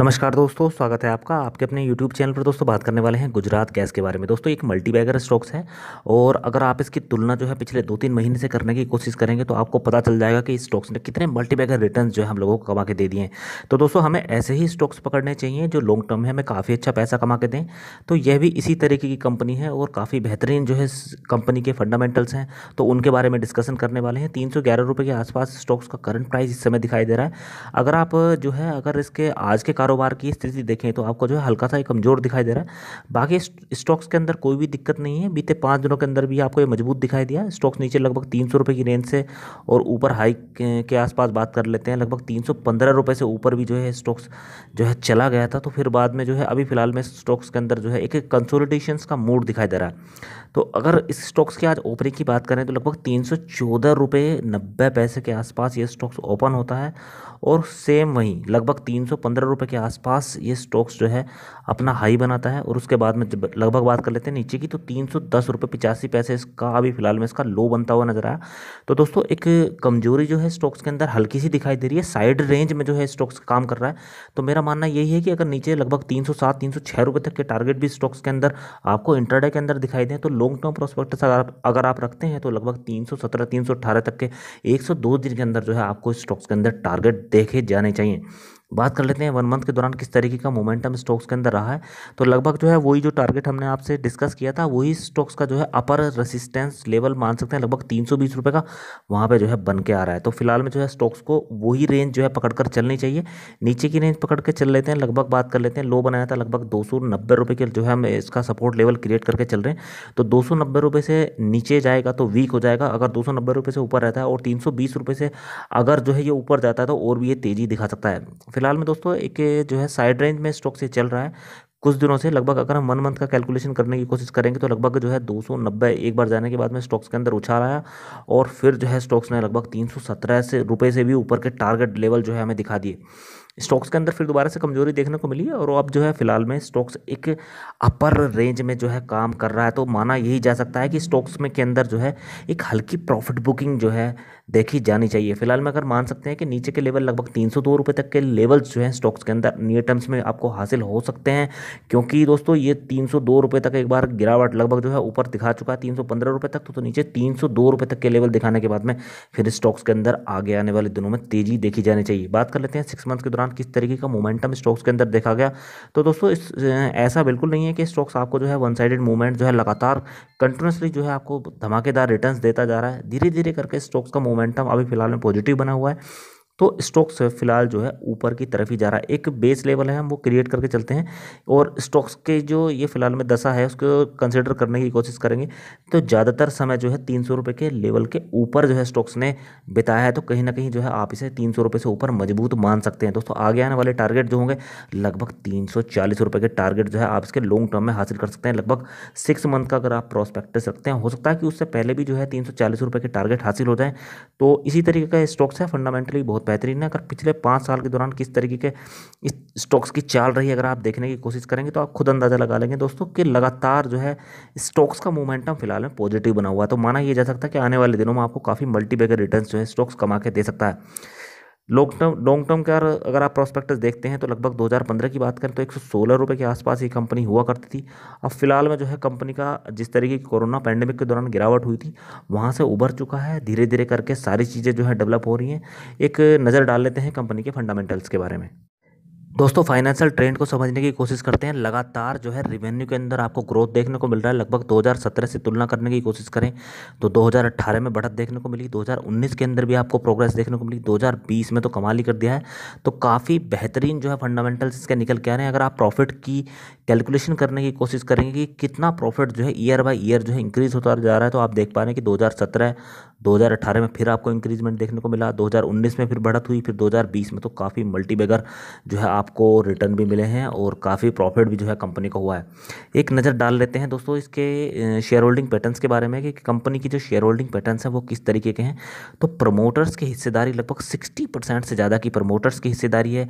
नमस्कार दोस्तों स्वागत है आपका आपके अपने YouTube चैनल पर दोस्तों बात करने वाले हैं गुजरात गैस के बारे में दोस्तों एक मल्टीबैगर स्टॉक्स है और अगर आप इसकी तुलना जो है पिछले दो तीन महीने से करने की कोशिश करेंगे तो आपको पता चल जाएगा कि इस स्टॉक्स ने कितने मल्टीबैगर रिटर्न जो है हम लोगों को कमा के दे दिए हैं तो दोस्तों हमें ऐसे ही स्टॉक्स पकड़ने चाहिए जो लॉन्ग टर्म में हमें काफ़ी अच्छा पैसा कमा के दें तो यह भी इसी तरीके की कंपनी है और काफ़ी बेहतरीन जो है कंपनी के फंडामेंटल्स हैं तो उनके बारे में डिस्कसन करने वाले हैं तीन के आसपास स्टॉक्स का करंट प्राइस इस समय दिखाई दे रहा है अगर आप जो है अगर इसके आज के कारोबार की स्थिति देखें तो आपको जो है हल्का सा कमज़ोर दिखाई दे रहा है बाकी स्टॉक्स के अंदर कोई भी दिक्कत नहीं है बीते पाँच दिनों के अंदर भी आपको ये मजबूत दिखाई दिया स्टॉक्स नीचे लगभग तीन सौ की रेंज से और ऊपर हाई के आसपास बात कर लेते हैं लगभग तीन सौ से ऊपर भी जो है स्टॉक्स जो है चला गया था तो फिर बाद में जो है अभी फिलहाल में स्टॉक्स के अंदर जो है एक एक का मूड दिखाई दे रहा है तो अगर इस स्टॉक्स की आज ओपनिंग की बात करें तो लगभग तीन सौ चौदह रुपये नब्बे पैसे के आसपास ये स्टॉक्स ओपन होता है और सेम वहीं लगभग तीन सौ पंद्रह रुपये के आसपास ये स्टॉक्स जो है अपना हाई बनाता है और उसके बाद में जब लगभग बात कर लेते हैं नीचे की तो तीन सौ दस रुपये पिचासी पैसे इसका अभी फिलहाल में इसका लो बनता हुआ नजर आया तो दोस्तों एक कमजोरी जो है स्टॉक्स के अंदर हल्की सी दिखाई दे रही है साइड रेंज में जो है स्टॉक्स काम कर रहा है तो मेरा मानना यही है कि अगर नीचे लगभग तीन सौ सात तीन सौ छः रुपये तक के टारगेट भी स्टॉक्स के अंदर आपको इंटरडे के अंदर दिखाई दें तो लॉन्ग टर्म प्रोस्पेक्ट अगर आप अगर आप रखते हैं तो लगभग तीन सौ सत्रह तीन सौ अठारह तक के एक सौ दो दिन के अंदर जो है आपको स्टॉक्स के अंदर टारगेट देखे जाने चाहिए बात कर लेते हैं वन मंथ के दौरान किस तरीके का मोमेंटम स्टॉक्स के अंदर रहा है तो लगभग जो है वही जो टारगेट हमने आपसे डिस्कस किया था वही स्टॉक्स का जो है अपर रेसिस्टेंस लेवल मान सकते हैं लगभग तीन सौ बीस रुपये का वहाँ पे जो है बन के आ रहा है तो फिलहाल में जो है स्टॉक्स को वही रेंज जो है पकड़ कर चलनी चाहिए नीचे की रेंज पकड़ के चल लेते हैं लगभग बात कर लेते हैं लो बनाया था लगभग दो सौ नब्बे रुपये के जो है हम इसका सपोर्ट लेवल क्रिएट करके चल रहे हैं तो दो सौ नब्बे रुपये से नीचे जाएगा तो वीक हो जाएगा अगर दो सौ नब्बे रुपये से ऊपर रहता है और तीन सौ बीस रुपये से अगर जो है ये ऊपर जाता है तो और भी ये तेज़ी दिखा सकता है फिलहाल में दोस्तों एक जो है साइड रेंज में स्टॉक्स ये चल रहा है कुछ दिनों से लगभग अगर हम वन मंथ का कैलकुलेशन करने की कोशिश करेंगे तो लगभग जो है 290 एक बार जाने के बाद में स्टॉक्स के अंदर उछाल आया और फिर जो है स्टॉक्स ने लगभग 317 से रुपए से भी ऊपर के टारगेट लेवल जो है हमें दिखा दिए स्टॉक्स के अंदर फिर दोबारा से कमजोरी देखने को मिली है और अब जो है फिलहाल में स्टॉक्स एक अपर रेंज में जो है काम कर रहा है तो माना यही जा सकता है कि स्टॉक्स में के अंदर जो है एक हल्की प्रॉफिट बुकिंग जो है देखी जानी चाहिए फिलहाल में अगर मान सकते हैं कि नीचे के लेवल लगभग तीन सौ दो रुपये तक के लेवल्स जो हैं स्टॉक्स के अंदर नियर टर्म्स में आपको हासिल हो सकते हैं क्योंकि दोस्तों ये तीन सौ दो रुपये तक एक बार गिरावट लगभग जो है ऊपर दिखा चुका है तीन सौ पंद्रह रुपये तक तो, तो नीचे तीन सौ दो रुपये तक के लेवल दिखाने के बाद में फिर स्टॉक्स के अंदर आगे आने वाले दिनों में तेज़ी देखी जानी चाहिए बात कर लेते हैं सिक्स मंथ के दौरान किस तरीके का मोमेंटम स्टॉक्स के अंदर देखा गया तो दोस्तों इस ऐसा बिल्कुल नहीं है कि स्टॉक्स आपको जो है वन साइडेड मूवमेंट जो है लगातार कंटिन्यूसली जो है आपको धमाकेदार रिटर्न देता जा रहा है धीरे धीरे करके स्टॉक्स का मूवमेंट मोमेंटम अभी फिलहाल में पॉजिटिव बना हुआ है तो स्टॉक्स फिलहाल जो है ऊपर की तरफ ही जा रहा है एक बेस लेवल है हम वो क्रिएट करके चलते हैं और स्टॉक्स के जो ये फिलहाल में दशा है उसको कंसिडर करने की कोशिश करेंगे तो ज़्यादातर समय जो है तीन सौ के लेवल के ऊपर जो है स्टॉक्स ने बिताया है तो कहीं ना कहीं जो है आप इसे तीन सौ से ऊपर मजबूत मान सकते हैं दोस्तों आगे आने वाले टारगेट जो होंगे लगभग तीन सौ के टारगेट जो है आप इसके लॉन्ग टर्म में हासिल कर सकते हैं लगभग सिक्स मंथ का अगर आप प्रोस्पेक्टस रखते हैं हो सकता है कि उससे पहले भी जो है तीन सौ के टारगेट हासिल हो जाए तो इसी तरीके का स्टॉक्स है फंडामेंटली बहुत बेहतरीन है अगर पिछले पाँच साल के दौरान किस तरीके के इस स्टॉक्स की चाल रही है अगर आप देखने की कोशिश करेंगे तो आप खुद अंदाज़ा लगा लेंगे दोस्तों कि लगातार जो है स्टॉक्स का मोमेंटम फिलहाल में पॉजिटिव बना हुआ है तो माना यह जा सकता है कि आने वाले दिनों में आपको काफ़ी मल्टीबैगर रिटर्न जो है स्टॉक्स कमा के दे सकता है लॉन्ग टर्म लॉन्ग टर्म का अगर आप प्रोस्पेक्टस देखते हैं तो लगभग 2015 की बात करें तो एक सौ के आसपास ये कंपनी हुआ करती थी अब फिलहाल में जो है कंपनी का जिस तरीके की कोरोना पैंडेमिक के दौरान गिरावट हुई थी वहाँ से उभर चुका है धीरे धीरे करके सारी चीज़ें जो है डेवलप हो रही हैं एक नज़र डाल लेते हैं कंपनी के फंडामेंटल्स के बारे में दोस्तों फाइनेंशियल ट्रेंड को समझने की कोशिश करते हैं लगातार जो है रेवेन्यू के अंदर आपको ग्रोथ देखने को मिल रहा है लगभग 2017 से तुलना करने की कोशिश करें तो 2018 में बढ़त देखने को मिली 2019 के अंदर भी आपको प्रोग्रेस देखने को मिली 2020 में तो कमाल ही कर दिया है तो काफ़ी बेहतरीन जो है फंडामेंटल्स इसके निकल के आ रहे हैं अगर आप प्रॉफिट की कैलकुलेशन करने की कोशिश करेंगे कि कितना प्रॉफिट जो है ईयर बाय ईयर जो है इंक्रीज़ होता जा रहा है तो आप देख पा रहे हैं कि 2017 2018 में फिर आपको इंक्रीजमेंट देखने को मिला 2019 में फिर बढ़त हुई फिर 2020 में तो काफ़ी बेगर जो है आपको रिटर्न भी मिले हैं और काफ़ी प्रॉफिट भी जो है कंपनी को हुआ है एक नज़र डाल लेते हैं दोस्तों इसके शेयर होल्डिंग पैटर्न के बारे में कि कंपनी की जो शेयर होल्डिंग पैटर्न हैं वो किस तरीके के हैं तो प्रमोटर्स की हिस्सेदारी लगभग सिक्सटी से ज़्यादा की प्रमोटर्स की हिस्सेदारी है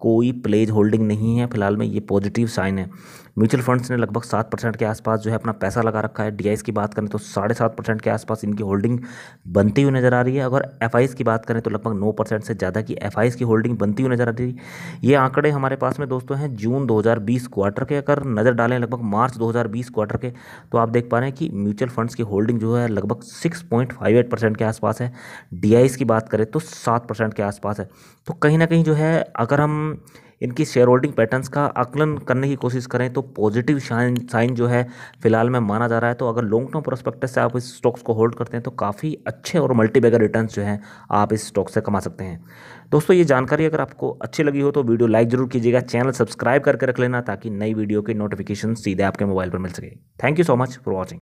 कोई प्लेज होल्डिंग नहीं है फिलहाल में ये पॉजिटिव साइन है म्यूचुअल फंड्स ने लगभग सात परसेंट के आसपास जो है अपना पैसा लगा रखा है डी की बात करें तो साढ़े सात परसेंट के आसपास इनकी होल्डिंग बनती हुई नज़र आ रही है अगर एफ की बात करें तो लगभग नौ परसेंट से ज़्यादा की एफ की होल्डिंग बनती हुई नज़र आ रही है ये आंकड़े हमारे पास में दोस्तों हैं जून दो क्वार्टर के अगर नज़र डालें लगभग मार्च दो क्वार्टर के तो आप देख पा रहे हैं कि म्यूचुअल फंड्स की होल्डिंग जो है लगभग सिक्स परसेंट के आसपास है डी की बात करें तो सात परसेंट के आसपास है तो कहीं ना कहीं जो है अगर हम इनकी शेयर होल्डिंग पैटर्न्स का आकलन करने की कोशिश करें तो पॉजिटिव साइन साइन जो है फिलहाल में माना जा रहा है तो अगर लॉन्ग टर्म प्रोस्पेक्ट से आप इस स्टॉक्स को होल्ड करते हैं तो काफ़ी अच्छे और मल्टीबैगर रिटर्न जो हैं आप इस स्टॉक से कमा सकते हैं दोस्तों ये जानकारी अगर आपको अच्छी लगी हो तो वीडियो लाइक जरूर कीजिएगा चैनल सब्सक्राइब करके रख लेना ताकि नई वीडियो के नोटिफिकेशन सीधे आपके मोबाइल पर मिल सके thank you so much for watching